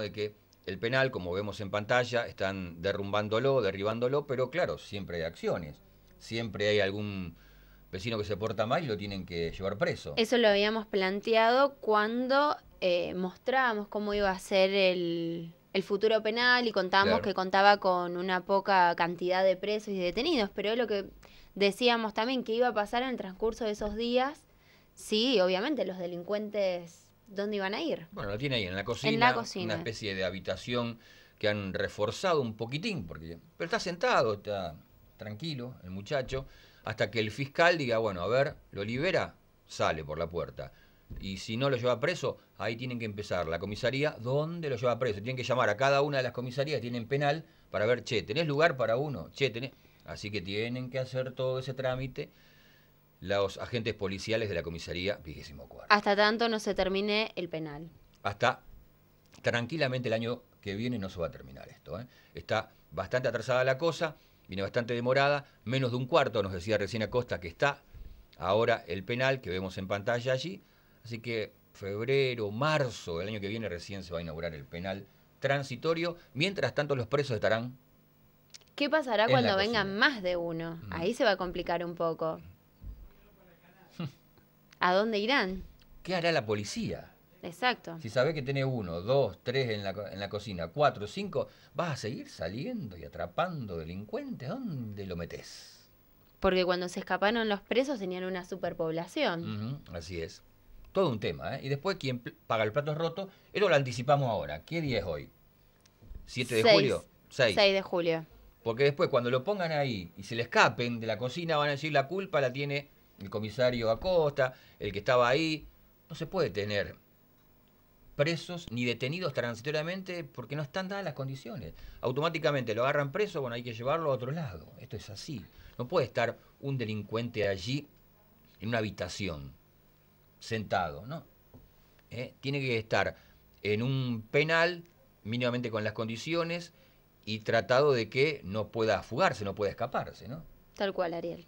De que el penal, como vemos en pantalla, están derrumbándolo, derribándolo, pero claro, siempre hay acciones, siempre hay algún vecino que se porta mal y lo tienen que llevar preso. Eso lo habíamos planteado cuando eh, mostrábamos cómo iba a ser el, el futuro penal y contábamos que contaba con una poca cantidad de presos y detenidos, pero lo que decíamos también que iba a pasar en el transcurso de esos días, sí, obviamente los delincuentes dónde iban a ir. Bueno, lo tiene ahí, en la cocina. En la cocina. Una especie de habitación que han reforzado un poquitín, porque pero está sentado, está tranquilo el muchacho, hasta que el fiscal diga, bueno, a ver, lo libera, sale por la puerta. Y si no lo lleva preso, ahí tienen que empezar la comisaría, ¿dónde lo lleva preso? Tienen que llamar a cada una de las comisarías, tienen penal, para ver, che, ¿tenés lugar para uno? Che, Así que tienen que hacer todo ese trámite los agentes policiales de la comisaría vigésimo cuarto. Hasta tanto no se termine el penal. Hasta tranquilamente el año que viene no se va a terminar esto. ¿eh? Está bastante atrasada la cosa, viene bastante demorada, menos de un cuarto, nos decía recién Acosta, que está ahora el penal que vemos en pantalla allí. Así que febrero, marzo del año que viene recién se va a inaugurar el penal transitorio. Mientras tanto los presos estarán... ¿Qué pasará cuando vengan más de uno? Mm. Ahí se va a complicar un poco. ¿A dónde irán? ¿Qué hará la policía? Exacto. Si sabes que tenés uno, dos, tres en la, cocina, cuatro, cinco, vas a seguir saliendo y atrapando delincuentes. ¿Dónde lo metes? Porque cuando se escaparon los presos tenían una superpoblación. así es. Todo un tema, ¿eh? Y después, ¿quién paga el plato roto? Eso lo anticipamos ahora. ¿Qué día es hoy? ¿7 de julio? 6. 6 de julio. Porque después, cuando lo pongan ahí y se le escapen de la cocina, van a decir la culpa la tiene el comisario Acosta, el que estaba ahí. No se puede tener presos ni detenidos transitoriamente porque no están dadas las condiciones. Automáticamente lo agarran preso, bueno, hay que llevarlo a otro lado. Esto es así. No puede estar un delincuente allí en una habitación, sentado, ¿no? ¿Eh? Tiene que estar en un penal mínimamente con las condiciones y tratado de que no pueda fugarse, no pueda escaparse, ¿no? Tal cual, Ariel.